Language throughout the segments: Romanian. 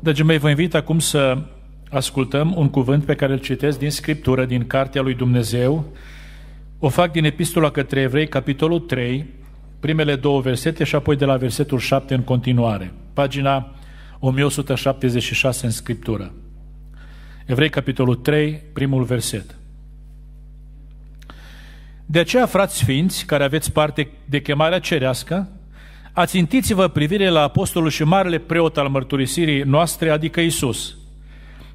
Dragii mei, vă invit acum să ascultăm un cuvânt pe care îl citesc din Scriptură, din Cartea lui Dumnezeu. O fac din Epistola către Evrei, capitolul 3, primele două versete și apoi de la versetul 7 în continuare. Pagina 1176 în Scriptură. Evrei, capitolul 3, primul verset. De aceea, frați sfinți, care aveți parte de chemarea cerească, ațintiți-vă privire la apostolul și marele preot al mărturisirii noastre, adică Isus,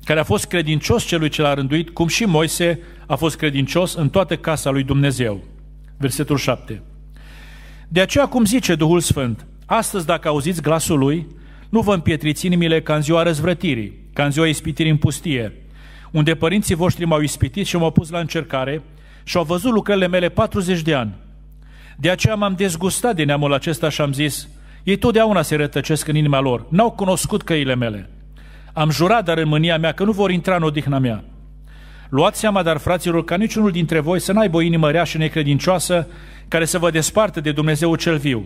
care a fost credincios celui ce l-a rânduit, cum și Moise a fost credincios în toată casa lui Dumnezeu. Versetul 7. De aceea, cum zice Duhul Sfânt, astăzi dacă auziți glasul lui, nu vă împietriți inimile ca în ziua răzvrătirii, ca în ziua ispitirii în pustie, unde părinții voștri m-au ispitit și m-au pus la încercare și au văzut lucrările mele 40 de ani. De aceea m-am dezgustat de neamul acesta și am zis, ei totdeauna se rătăcesc în inima lor, n-au cunoscut căile mele. Am jurat, dar în mânia mea, că nu vor intra în odihna mea. Luați seama, dar, fraților, ca niciunul dintre voi să n-aibă o inimă rea și necredincioasă care să vă despartă de Dumnezeu cel viu,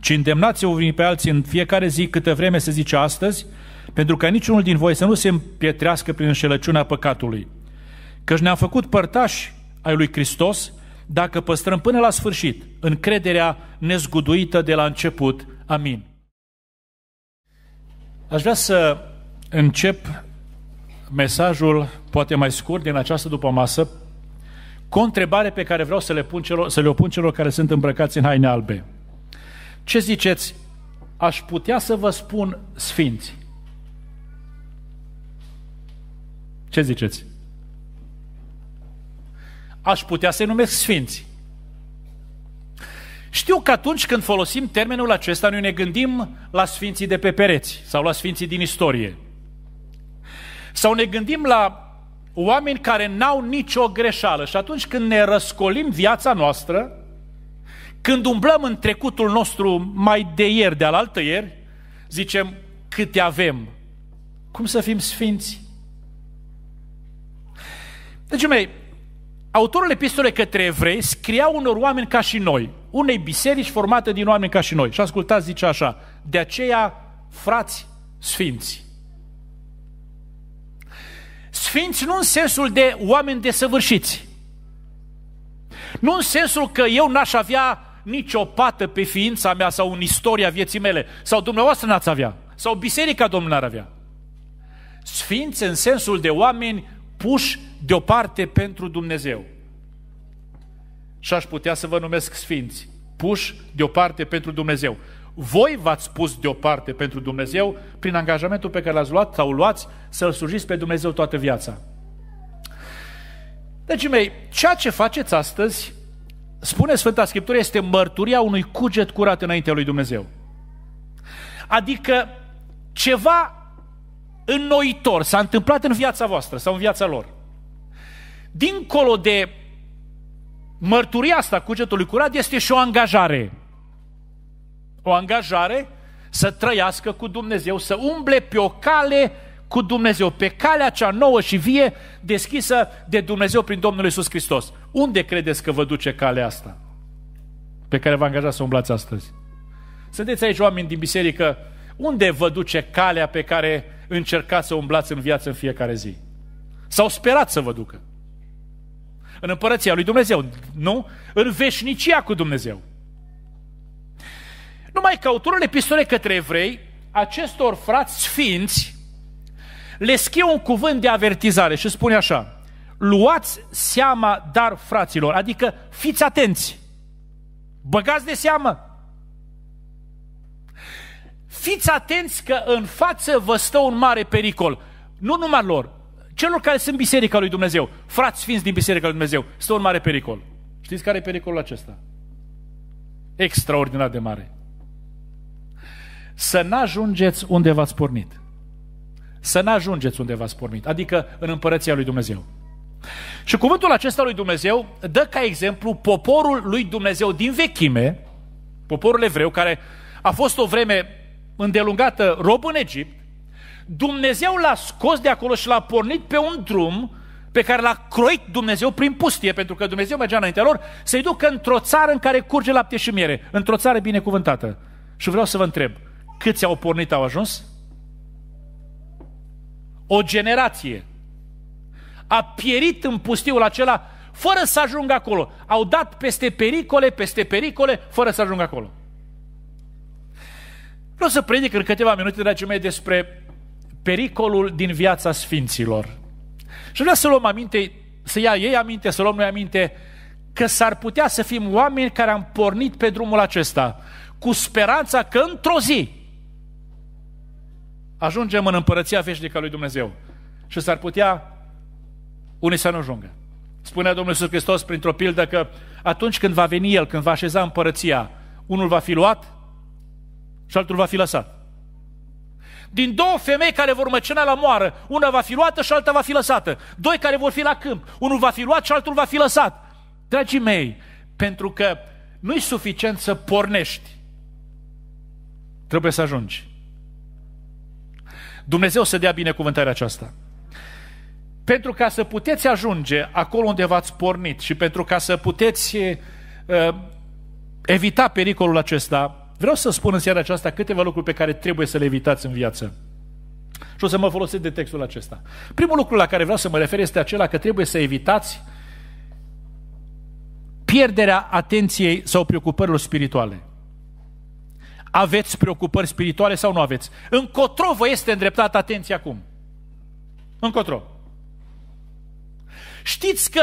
ci îndemnați-vă unii pe alții în fiecare zi câtă vreme se zice astăzi, pentru ca niciunul din voi să nu se împietrească prin înșelăciunea păcatului. Căci ne-am făcut părtași ai lui Hristos, dacă păstrăm până la sfârșit încrederea nezguduită de la început. Amin. Aș vrea să încep mesajul, poate mai scurt, din această după masă, cu o întrebare pe care vreau să le, pun celor, să le opun celor care sunt îmbrăcați în haine albe. Ce ziceți? Aș putea să vă spun sfinți. Ce ziceți? aș putea să-i numesc sfinți. Știu că atunci când folosim termenul acesta, noi ne gândim la sfinții de pe pereți sau la sfinții din istorie. Sau ne gândim la oameni care n-au nicio greșeală și atunci când ne răscolim viața noastră, când umblăm în trecutul nostru mai de ieri, de alaltă ieri, zicem câte avem. Cum să fim sfinți? Deci, mei, Autorul epistolei către evrei scria unor oameni ca și noi, unei biserici formate din oameni ca și noi. Și ascultați, zice așa, de aceea, frați sfinți. Sfinți nu în sensul de oameni desăvârșiți. Nu în sensul că eu n-aș avea nicio pată pe ființa mea sau în istoria vieții mele, sau dumneavoastră n-ați avea, sau biserica domnul n-ar avea. Sfinți în sensul de oameni puși deoparte pentru Dumnezeu. Și aș putea să vă numesc sfinți, puși deoparte pentru Dumnezeu. Voi v-ați pus deoparte pentru Dumnezeu prin angajamentul pe care l-ați luat sau luați să-L surgiți pe Dumnezeu toată viața. Deci, mei, ceea ce faceți astăzi, spune Sfânta Scriptură, este mărturia unui cuget curat înaintea lui Dumnezeu. Adică ceva înnoitor s-a întâmplat în viața voastră sau în viața lor dincolo de mărturia asta cugetului curat, este și o angajare. O angajare să trăiască cu Dumnezeu, să umble pe o cale cu Dumnezeu, pe calea cea nouă și vie deschisă de Dumnezeu prin Domnul Isus Hristos. Unde credeți că vă duce calea asta? Pe care vă angajați să umblați astăzi. Sunteți aici oameni din biserică, unde vă duce calea pe care încercați să umblați în viață în fiecare zi? Sau sperați să vă ducă? în împărăția lui Dumnezeu, nu? În veșnicia cu Dumnezeu. Numai că autorul epistolei către evrei, acestor frați sfinți, le scrie un cuvânt de avertizare și spune așa, luați seama dar fraților, adică fiți atenți, băgați de seamă, fiți atenți că în față vă stă un mare pericol, nu numai lor, celor care sunt biserica lui Dumnezeu, frați sfinți din biserica lui Dumnezeu, stă un mare pericol. Știți care e pericolul acesta? Extraordinar de mare. Să n-ajungeți unde v-ați pornit. Să n-ajungeți unde v-ați pornit, adică în împărăția lui Dumnezeu. Și cuvântul acesta lui Dumnezeu dă ca exemplu poporul lui Dumnezeu din vechime, poporul evreu care a fost o vreme îndelungată rob în Egipt, Dumnezeu l-a scos de acolo și l-a pornit pe un drum pe care l-a croit Dumnezeu prin pustie, pentru că Dumnezeu mergea înaintea lor, să-i ducă într-o țară în care curge lapte și miere, într-o țară binecuvântată. Și vreau să vă întreb, câți au pornit, au ajuns? O generație a pierit în pustiul acela fără să ajungă acolo. Au dat peste pericole, peste pericole, fără să ajungă acolo. Vreau să predic în câteva minute, dragii mei, despre pericolul din viața sfinților. Și vreau să luăm aminte, să ia ei aminte, să luăm noi aminte, că s-ar putea să fim oameni care am pornit pe drumul acesta, cu speranța că într-o zi ajungem în împărăția veșnică a lui Dumnezeu. Și s-ar putea unii să nu ajungă. Spunea Domnul Iisus Hristos printr-o pildă că atunci când va veni El, când va așeza împărăția, unul va fi luat și altul va fi lăsat. Din două femei care vor măcina la moară, una va fi luată și alta va fi lăsată. Doi care vor fi la câmp, unul va fi luat și altul va fi lăsat. Dragii mei, pentru că nu-i suficient să pornești, trebuie să ajungi. Dumnezeu să dea binecuvântarea aceasta. Pentru ca să puteți ajunge acolo unde v-ați pornit și pentru ca să puteți uh, evita pericolul acesta, Vreau să spun în seara aceasta câteva lucruri pe care trebuie să le evitați în viață. Și o să mă folosesc de textul acesta. Primul lucru la care vreau să mă refer este acela că trebuie să evitați pierderea atenției sau preocupărilor spirituale. Aveți preocupări spirituale sau nu aveți? Încotro vă este îndreptată atenția acum. Încotro. Știți că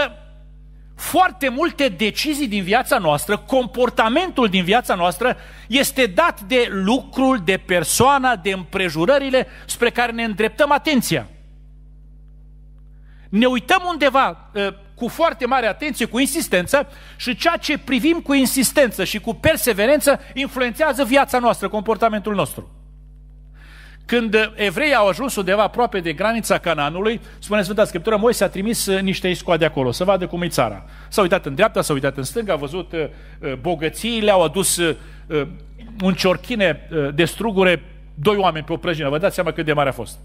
foarte multe decizii din viața noastră, comportamentul din viața noastră este dat de lucrul, de persoana, de împrejurările spre care ne îndreptăm atenția. Ne uităm undeva ă, cu foarte mare atenție, cu insistență și ceea ce privim cu insistență și cu perseverență influențează viața noastră, comportamentul nostru. Când evreii au ajuns undeva aproape de granița Cananului, spune Sfânta Scriptură, Moise a trimis uh, niște iscoade acolo, să vadă cum e țara. S-a uitat în dreapta, s-a uitat în stânga, a văzut uh, uh, bogățiile, au adus un ciorchine de strugure, doi oameni pe o prăjină. Vă dați seama cât de mare a fost.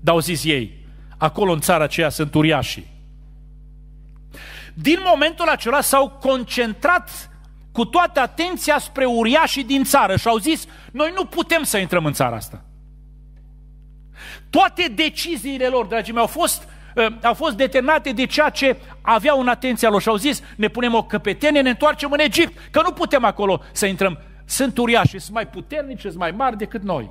Dar au zis ei, acolo în țara aceea sunt uriașii. Din momentul acela s-au concentrat cu toată atenția spre uriașii din țară și au zis, noi nu putem să intrăm în țara asta. Toate deciziile lor, dragii mei, au fost, uh, au fost determinate de ceea ce aveau în atenția lor și au zis, ne punem o căpetenie, ne întoarcem în Egipt, că nu putem acolo să intrăm. Sunt uriași, sunt mai puternici, sunt mai mari decât noi.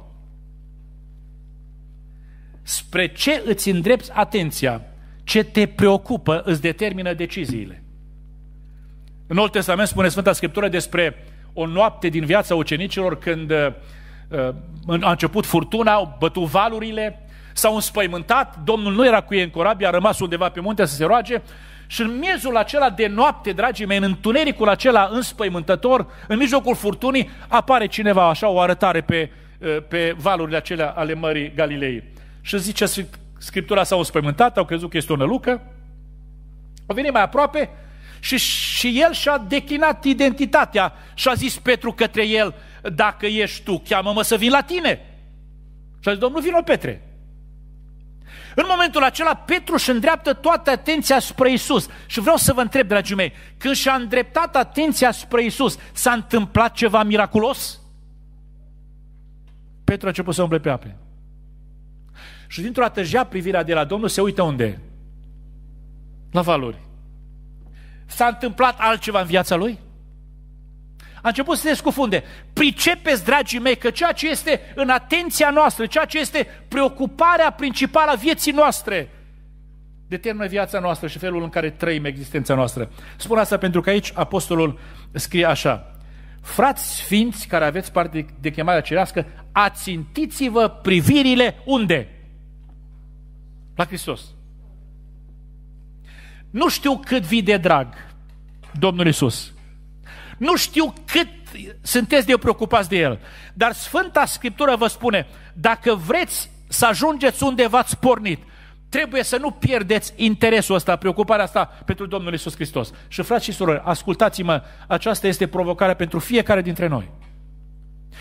Spre ce îți îndrepți atenția, ce te preocupă, îți determină deciziile. În Old Testament spune Sfânta Scriptură despre o noapte din viața ucenicilor când uh, Uh, a început furtuna, au bătut valurile, s-au înspăimântat, Domnul nu era cu ei în corabie, a rămas undeva pe munte să se roage și în miezul acela de noapte, dragii mei, în întunericul acela înspăimântător, în mijlocul furtunii, apare cineva așa, o arătare pe, uh, pe valurile acelea ale Mării Galilei. Și zice Scriptura, s-au înspăimântat, au crezut că este o nălucă, au venit mai aproape și, și el și-a declinat identitatea și a zis Petru către el, dacă ești tu, cheamă-mă să vin la tine. Și a zis, domnul, vină Petre. În momentul acela, Petru își îndreaptă toată atenția spre Isus. Și vreau să vă întreb, dragii mei, când și-a îndreptat atenția spre Isus, s-a întâmplat ceva miraculos? Petru a început să umble pe ape. Și dintr-o dată își ia privirea de la Domnul, se uită unde? La valuri. S-a întâmplat altceva în viața lui? a început să se scufunde. Pricepeți, dragii mei, că ceea ce este în atenția noastră, ceea ce este preocuparea principală a vieții noastre, determină viața noastră și felul în care trăim existența noastră. Spun asta pentru că aici apostolul scrie așa, Frați sfinți care aveți parte de chemarea cerească, ațintiți-vă privirile unde? La Hristos. Nu știu cât vii de drag, Domnul Isus. Nu știu cât sunteți de preocupați de el, dar Sfânta Scriptură vă spune, dacă vreți să ajungeți unde v-ați pornit, trebuie să nu pierdeți interesul ăsta, preocuparea asta pentru Domnul Isus Hristos. Și frați și surori, ascultați-mă, aceasta este provocarea pentru fiecare dintre noi.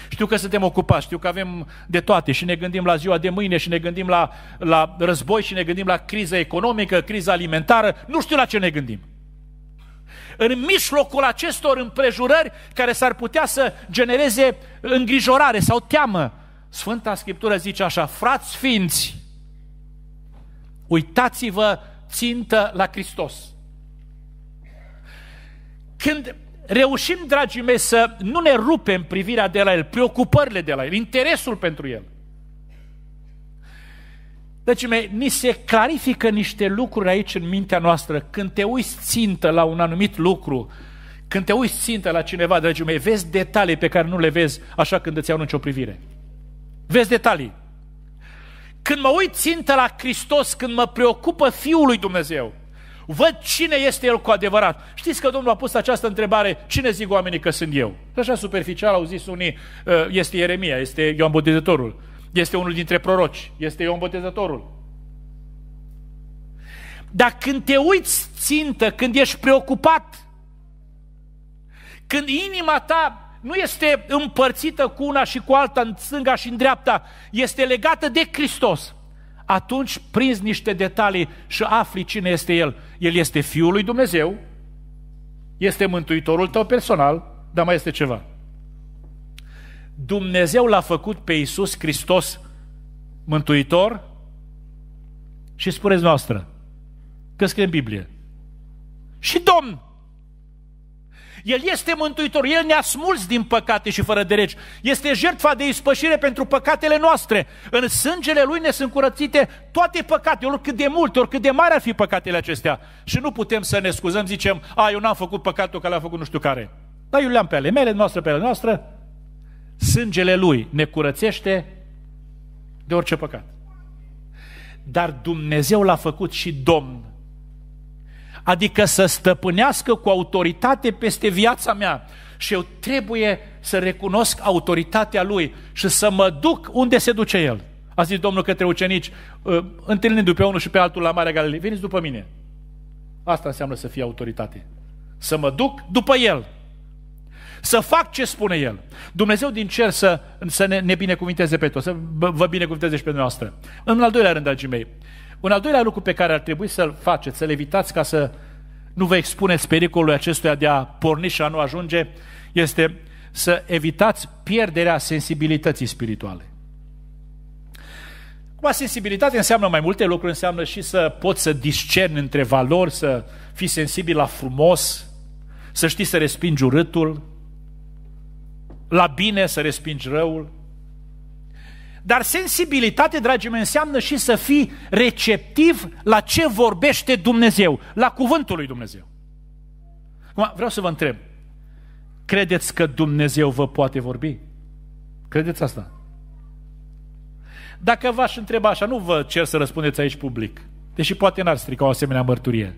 Știu că suntem ocupați, știu că avem de toate și ne gândim la ziua de mâine și ne gândim la, la război și ne gândim la criza economică, criza alimentară, nu știu la ce ne gândim în mijlocul acestor împrejurări care s-ar putea să genereze îngrijorare sau teamă. Sfânta Scriptură zice așa, frați ființi, uitați-vă țintă la Hristos. Când reușim, dragii mei, să nu ne rupem privirea de la El, preocupările de la El, interesul pentru El, deci ni se clarifică niște lucruri aici în mintea noastră. Când te uiți țintă la un anumit lucru, când te uiți țintă la cineva, dragii mei, vezi detalii pe care nu le vezi așa când îți arunci o privire. Vezi detalii. Când mă uit țintă la Hristos, când mă preocupă Fiul lui Dumnezeu, văd cine este El cu adevărat. Știți că Domnul a pus această întrebare, cine zic oamenii că sunt eu? Așa superficial au zis unii, ă, este Ieremia, este Ioan Botezătorul. Este unul dintre proroci, este Ion Botezătorul. Dar când te uiți țintă, când ești preocupat, când inima ta nu este împărțită cu una și cu alta, în stânga și în dreapta, este legată de Hristos, atunci prinzi niște detalii și afli cine este El. El este Fiul lui Dumnezeu, este Mântuitorul tău personal, dar mai este ceva. Dumnezeu l-a făcut pe Iisus Hristos mântuitor și spuneți noastră că scrie în Biblie. Și Domn! El este mântuitor, El ne-a smuls din păcate și fără de regi. Este jertfa de ispășire pentru păcatele noastre. În sângele Lui ne sunt curățite toate păcatele, oricât de multe, oricât de mari ar fi păcatele acestea. Și nu putem să ne scuzăm, zicem, a, eu n-am făcut păcatul că l-a făcut nu știu care. Dar eu le-am pe ale mele, noastră pe ale noastră, Sângele Lui ne curățește de orice păcat. Dar Dumnezeu l-a făcut și Domn. Adică să stăpânească cu autoritate peste viața mea. Și eu trebuie să recunosc autoritatea Lui și să mă duc unde se duce El. A zis Domnul către ucenici, ă, întâlnindu-i pe unul și pe altul la Marea Galilei, veniți după mine. Asta înseamnă să fie autoritate. Să mă duc după El. Să fac ce spune El. Dumnezeu din cer să, să ne, ne binecuvinteze pe toți, să vă binecuvinteze și pe noastră. În al doilea rând, dragii mei, un al doilea lucru pe care ar trebui să-l faceți, să-l evitați ca să nu vă expuneți pericolului acestuia de a porni și a nu ajunge, este să evitați pierderea sensibilității spirituale. a sensibilitate înseamnă mai multe lucruri, înseamnă și să poți să discerni între valori, să fii sensibil la frumos, să știi să respingi urâtul, la bine, să respingi răul. Dar sensibilitate, dragii mei, înseamnă și să fii receptiv la ce vorbește Dumnezeu, la cuvântul lui Dumnezeu. Acum, vreau să vă întreb, credeți că Dumnezeu vă poate vorbi? Credeți asta? Dacă v-aș întreba așa, nu vă cer să răspundeți aici public, deși poate n-ar strica o asemenea mărturie.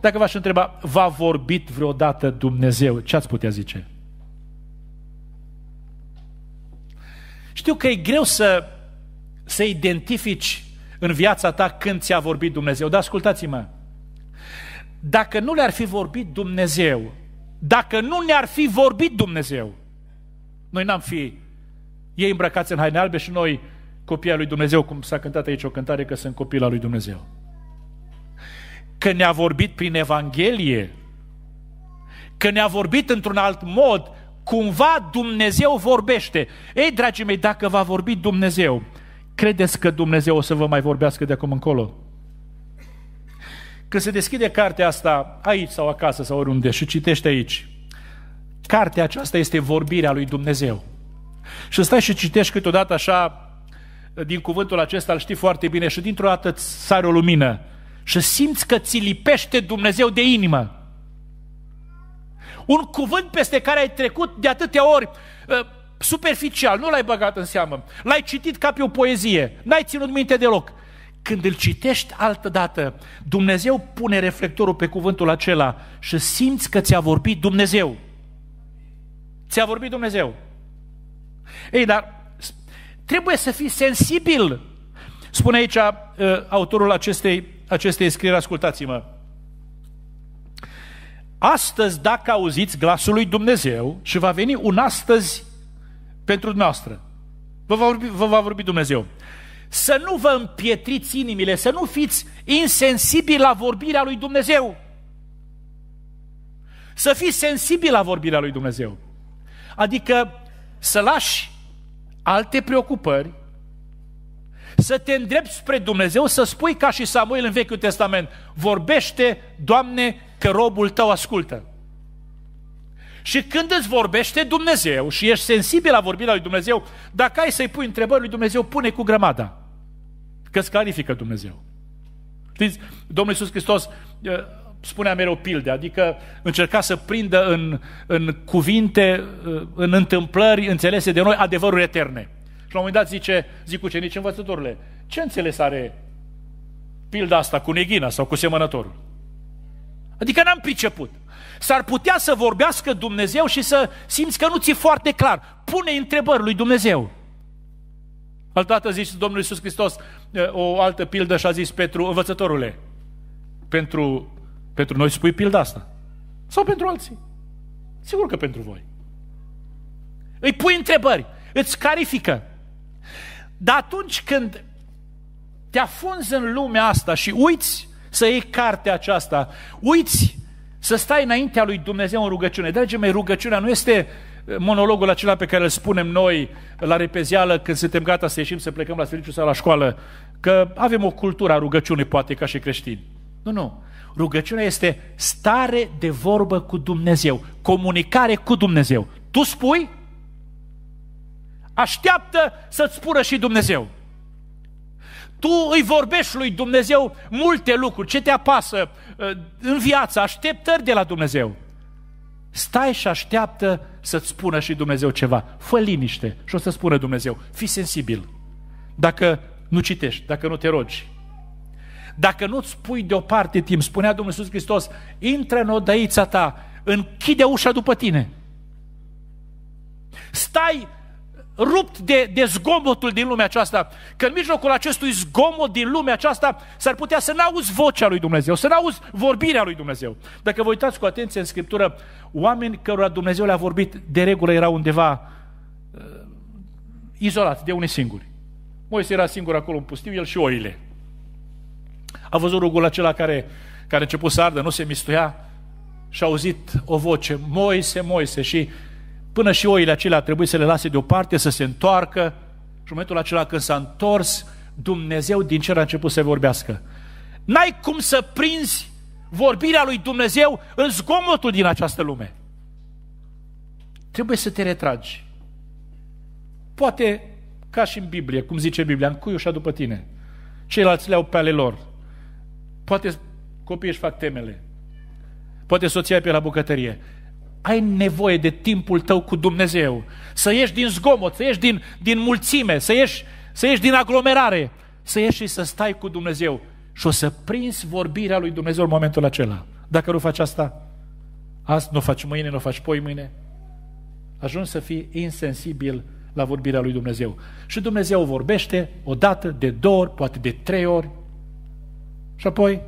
Dacă v-aș întreba, v-a vorbit vreodată Dumnezeu, ce ați putea zice? Știu că e greu să, să identifici în viața ta când ți-a vorbit Dumnezeu, dar ascultați-mă, dacă nu le-ar fi vorbit Dumnezeu, dacă nu ne-ar fi vorbit Dumnezeu, noi n-am fi ei îmbrăcați în haine albe și noi copiii lui Dumnezeu, cum s-a cântat aici o cântare că sunt copii al lui Dumnezeu. Că ne-a vorbit prin Evanghelie, că ne-a vorbit într-un alt mod, cumva Dumnezeu vorbește. Ei, dragii mei, dacă va vorbi Dumnezeu, credeți că Dumnezeu o să vă mai vorbească de acum încolo? Când se deschide cartea asta, aici sau acasă sau oriunde, și citește aici, cartea aceasta este vorbirea lui Dumnezeu. Și stai și citești câteodată așa, din cuvântul acesta îl știi foarte bine și dintr-o dată îți sare o lumină și simți că ți lipește Dumnezeu de inimă un cuvânt peste care ai trecut de atâtea ori ă, superficial, nu l-ai băgat în seamă, l-ai citit ca pe o poezie, n-ai ținut minte deloc. Când îl citești altă dată, Dumnezeu pune reflectorul pe cuvântul acela și simți că ți-a vorbit Dumnezeu. Ți-a vorbit Dumnezeu. Ei, dar trebuie să fii sensibil. Spune aici ă, autorul acestei, acestei scrieri, ascultați-mă, Astăzi, dacă auziți glasul lui Dumnezeu și va veni un astăzi pentru dumneavoastră, vă va vorbi, vă va vorbi Dumnezeu. Să nu vă împietriți inimile, să nu fiți insensibili la vorbirea lui Dumnezeu. Să fiți sensibili la vorbirea lui Dumnezeu. Adică să lași alte preocupări, să te îndrepți spre Dumnezeu, să spui ca și Samuel în Vechiul Testament, vorbește, Doamne, că robul tău ascultă. Și când îți vorbește Dumnezeu și ești sensibil la vorbirea lui Dumnezeu, dacă ai să-i pui întrebări lui Dumnezeu, pune cu grămada. Că îți clarifică Dumnezeu. Știți, Domnul Iisus Hristos eh, spunea mereu pilde, adică încerca să prindă în, în cuvinte, eh, în întâmplări înțelese de noi adevăruri eterne. Și la un moment dat zice, zic ucenici învățătorile, ce înțeles are pilda asta cu neghina sau cu semănătorul? Adică n-am priceput. S-ar putea să vorbească Dumnezeu și să simți că nu ți-e foarte clar. Pune întrebări lui Dumnezeu. Altădată zice Domnul Iisus Hristos eh, o altă pildă și a zis Petru, învățătorule, pentru, pentru noi spui pilda asta. Sau pentru alții. Sigur că pentru voi. Îi pui întrebări, îți clarifică. Dar atunci când te afunzi în lumea asta și uiți să iei cartea aceasta. Uiți să stai înaintea lui Dumnezeu în rugăciune. Dragii mei, rugăciunea nu este eh, monologul acela pe care îl spunem noi la repezială când suntem gata să ieșim, să plecăm la serviciu sau la școală, că avem o cultură a rugăciunii, poate, ca și creștini. Nu, nu. Rugăciunea este stare de vorbă cu Dumnezeu, comunicare cu Dumnezeu. Tu spui, așteaptă să-ți spună și Dumnezeu. Tu îi vorbești lui Dumnezeu multe lucruri, ce te apasă ă, în viață, așteptări de la Dumnezeu. Stai și așteaptă să-ți spună și Dumnezeu ceva. Fă liniște și o să spună Dumnezeu. Fii sensibil. Dacă nu citești, dacă nu te rogi, dacă nu-ți pui deoparte timp, spunea Domnul Iisus Hristos, intră în odăița ta, închide ușa după tine. Stai rupt de, de zgomotul din lumea aceasta, că în mijlocul acestui zgomot din lumea aceasta s-ar putea să n-auzi vocea lui Dumnezeu, să n-auzi vorbirea lui Dumnezeu. Dacă vă uitați cu atenție în Scriptură, oameni cărora Dumnezeu le-a vorbit, de regulă erau undeva uh, izolați de unii singuri. Moise era singur acolo în pustiu, el și oile. A văzut rugul acela care, care a început să ardă, nu se mistuia și a auzit o voce, Moise, Moise, și Până și oile acelea a trebuit să le lase deoparte, să se întoarcă. Și în momentul acela când s-a întors, Dumnezeu din cer a început să vorbească. N-ai cum să prinzi vorbirea lui Dumnezeu în zgomotul din această lume. Trebuie să te retragi. Poate ca și în Biblie, cum zice Biblia, în cuiușa după tine. Ceilalți le au pe ale lor. Poate copiii își fac temele. Poate soția e pe la bucătărie ai nevoie de timpul tău cu Dumnezeu. Să ieși din zgomot, să ieși din, din mulțime, să ieși, să ieși din aglomerare, să ieși și să stai cu Dumnezeu. Și o să prinzi vorbirea lui Dumnezeu în momentul acela. Dacă nu faci asta, azi nu faci mâine, nu faci poi mâine, ajungi să fii insensibil la vorbirea lui Dumnezeu. Și Dumnezeu vorbește o dată, de două ori, poate de trei ori și apoi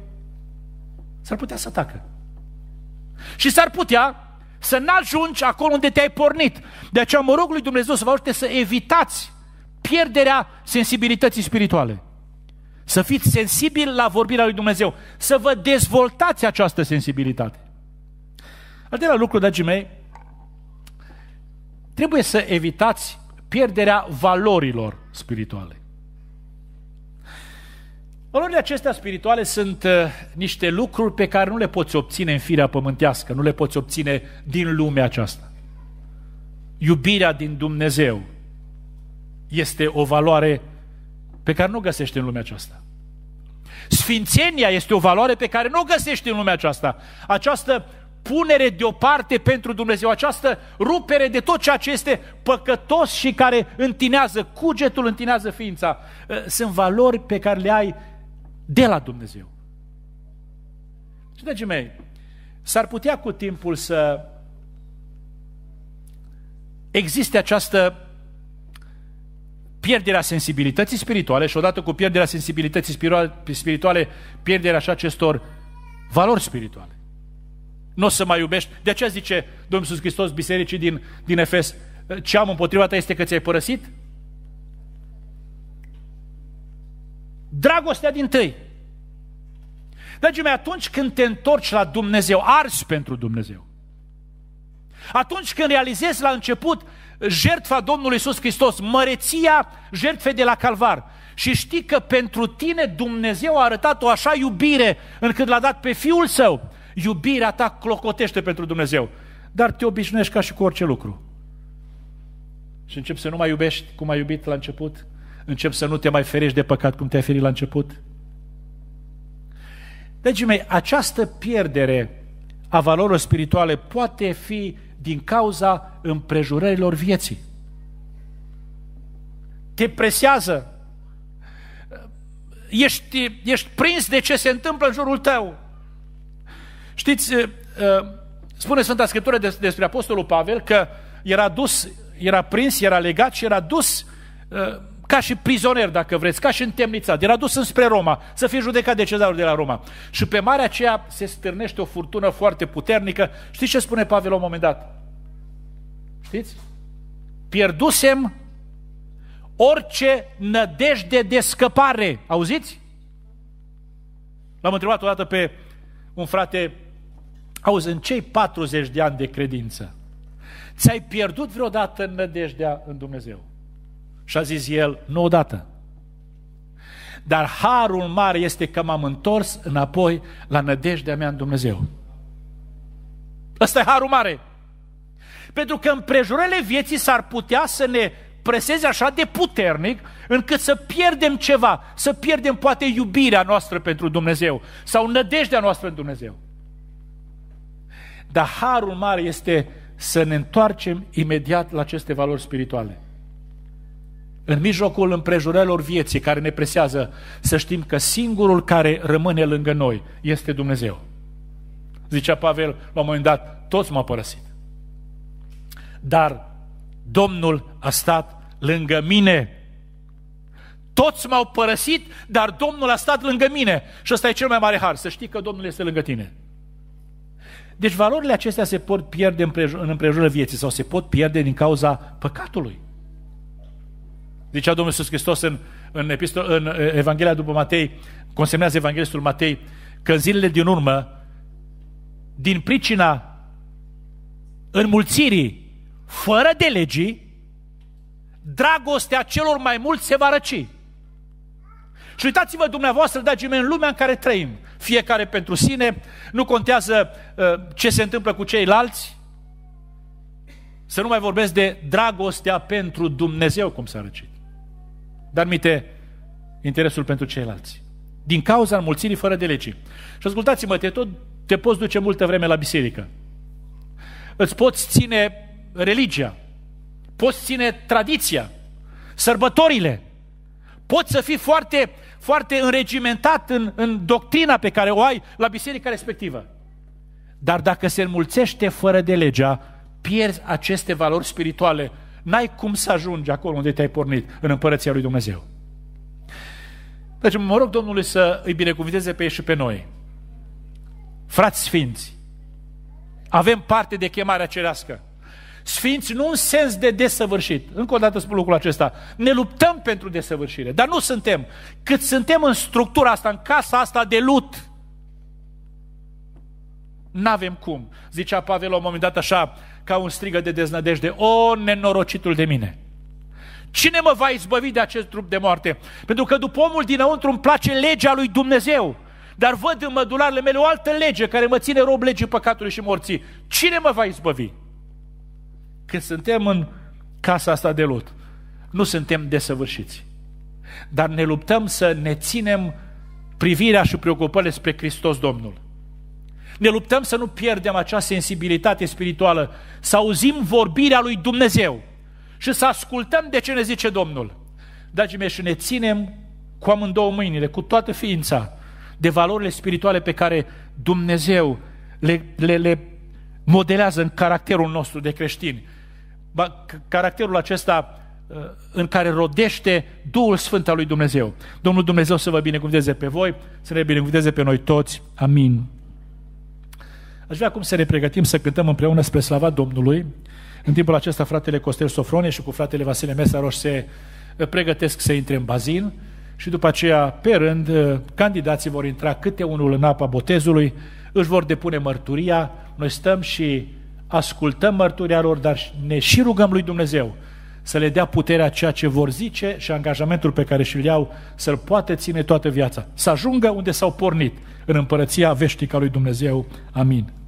s-ar putea să tacă. Și s-ar putea să n-ajungi acolo unde te-ai pornit. De aceea mă rog lui Dumnezeu să vă ajute să evitați pierderea sensibilității spirituale. Să fiți sensibili la vorbirea lui Dumnezeu. Să vă dezvoltați această sensibilitate. Al doilea lucru, dragii mei, trebuie să evitați pierderea valorilor spirituale. Valorile acestea spirituale sunt uh, niște lucruri pe care nu le poți obține în firea pământească, nu le poți obține din lumea aceasta. Iubirea din Dumnezeu este o valoare pe care nu o găsești în lumea aceasta. Sfințenia este o valoare pe care nu o găsești în lumea aceasta. Această punere deoparte pentru Dumnezeu, această rupere de tot ceea ce este păcătos și care întinează cugetul, întinează ființa. Uh, sunt valori pe care le ai de la Dumnezeu. Și, dragii mei, s-ar putea cu timpul să existe această pierderea sensibilității spirituale și odată cu pierderea sensibilității spirituale, pierderea și acestor valori spirituale. Nu o să mai iubești. De aceea zice Domnul Iisus Hristos bisericii din, din Efes, ce am împotriva ta este că ți-ai părăsit Dragostea din tâi. Dragii mei, atunci când te întorci la Dumnezeu, arzi pentru Dumnezeu. Atunci când realizezi la început jertfa Domnului Iisus Hristos, măreția jertfei de la Calvar, și știi că pentru tine Dumnezeu a arătat o așa iubire încât l-a dat pe Fiul Său, iubirea ta clocotește pentru Dumnezeu. Dar te obișnuiești ca și cu orice lucru. Și începi să nu mai iubești cum ai iubit la început, Încep să nu te mai ferești de păcat cum te-ai ferit la început? Deci, mei, această pierdere a valorilor spirituale poate fi din cauza împrejurărilor vieții. Te presează. Ești, ești prins de ce se întâmplă în jurul tău. Știți, uh, uh, spune Sfânta Scriptură despre Apostolul Pavel că era dus, era prins, era legat și era dus uh, ca și prizonier, dacă vreți, ca și întemnițat. Era dus înspre Roma, să fie judecat de cezarul de la Roma. Și pe marea aceea se stârnește o furtună foarte puternică. Știți ce spune Pavel la un moment dat? Știți? Pierdusem orice nădejde de scăpare. Auziți? L-am întrebat odată pe un frate, auzi, în cei 40 de ani de credință, ți-ai pierdut vreodată nădejdea în Dumnezeu? Și a zis el, nu odată. Dar harul mare este că m-am întors înapoi la nădejdea mea în Dumnezeu. Ăsta e harul mare. Pentru că împrejurările vieții s-ar putea să ne preseze așa de puternic încât să pierdem ceva, să pierdem poate iubirea noastră pentru Dumnezeu sau nădejdea noastră în Dumnezeu. Dar harul mare este să ne întoarcem imediat la aceste valori spirituale în mijlocul împrejurărilor vieții care ne presează, să știm că singurul care rămâne lângă noi este Dumnezeu. Zicea Pavel, la un moment dat, toți m-au părăsit. Dar Domnul a stat lângă mine. Toți m-au părăsit, dar Domnul a stat lângă mine. Și ăsta e cel mai mare har, să știi că Domnul este lângă tine. Deci valorile acestea se pot pierde în împrejurile vieții sau se pot pierde din cauza păcatului. Zicea Domnul Iisus Hristos în, în, epistol, în Evanghelia după Matei, consemnează Evanghelistul Matei, că în zilele din urmă, din pricina înmulțirii fără de legii, dragostea celor mai mulți se va răci. Și uitați-vă dumneavoastră, dragii mei, în lumea în care trăim, fiecare pentru sine, nu contează uh, ce se întâmplă cu ceilalți, să nu mai vorbesc de dragostea pentru Dumnezeu, cum s-a răcit dar mi te interesul pentru ceilalți. Din cauza înmulțirii fără de legii. Și ascultați-mă, te, tot, te poți duce multă vreme la biserică. Îți poți ține religia, poți ține tradiția, sărbătorile, poți să fii foarte, foarte înregimentat în, în doctrina pe care o ai la biserica respectivă. Dar dacă se înmulțește fără de legea, pierzi aceste valori spirituale N-ai cum să ajungi acolo unde te-ai pornit, în împărăția lui Dumnezeu. Deci mă rog Domnului să îi binecuvinteze pe ei și pe noi. Frați sfinți, avem parte de chemarea cerească. Sfinți nu în sens de desăvârșit. Încă o dată spun lucrul acesta. Ne luptăm pentru desăvârșire, dar nu suntem. Cât suntem în structura asta, în casa asta de lut, n-avem cum. Zicea Pavel la un moment dat așa, ca un strigă de deznădejde. O, nenorocitul de mine! Cine mă va izbăvi de acest trup de moarte? Pentru că după omul dinăuntru îmi place legea lui Dumnezeu, dar văd în mădularele mele o altă lege care mă ține rob legii păcatului și morții. Cine mă va izbăvi? Când suntem în casa asta de lut, nu suntem desăvârșiți. Dar ne luptăm să ne ținem privirea și preocupările spre Hristos Domnul. Ne luptăm să nu pierdem acea sensibilitate spirituală, să auzim vorbirea lui Dumnezeu și să ascultăm de ce ne zice Domnul. Dragii mei, și ne ținem cu amândouă mâinile, cu toată ființa, de valorile spirituale pe care Dumnezeu le, le, le modelează în caracterul nostru de creștini. Caracterul acesta uh, în care rodește Duhul Sfânt al lui Dumnezeu. Domnul Dumnezeu să vă binecuvânteze pe voi, să ne binecuvânteze pe noi toți. Amin. Aș vrea acum să ne pregătim să cântăm împreună spre slava Domnului. În timpul acesta, fratele Costel Sofrone și cu fratele Vasile Mesaroș se uh, pregătesc să intre în bazin și după aceea, pe rând, uh, candidații vor intra câte unul în apa botezului, își vor depune mărturia, noi stăm și ascultăm mărturia lor, dar ne și rugăm lui Dumnezeu să le dea puterea ceea ce vor zice și angajamentul pe care și-l iau să-l poate ține toată viața. Să ajungă unde s-au pornit, în împărăția veștii a lui Dumnezeu. Amin.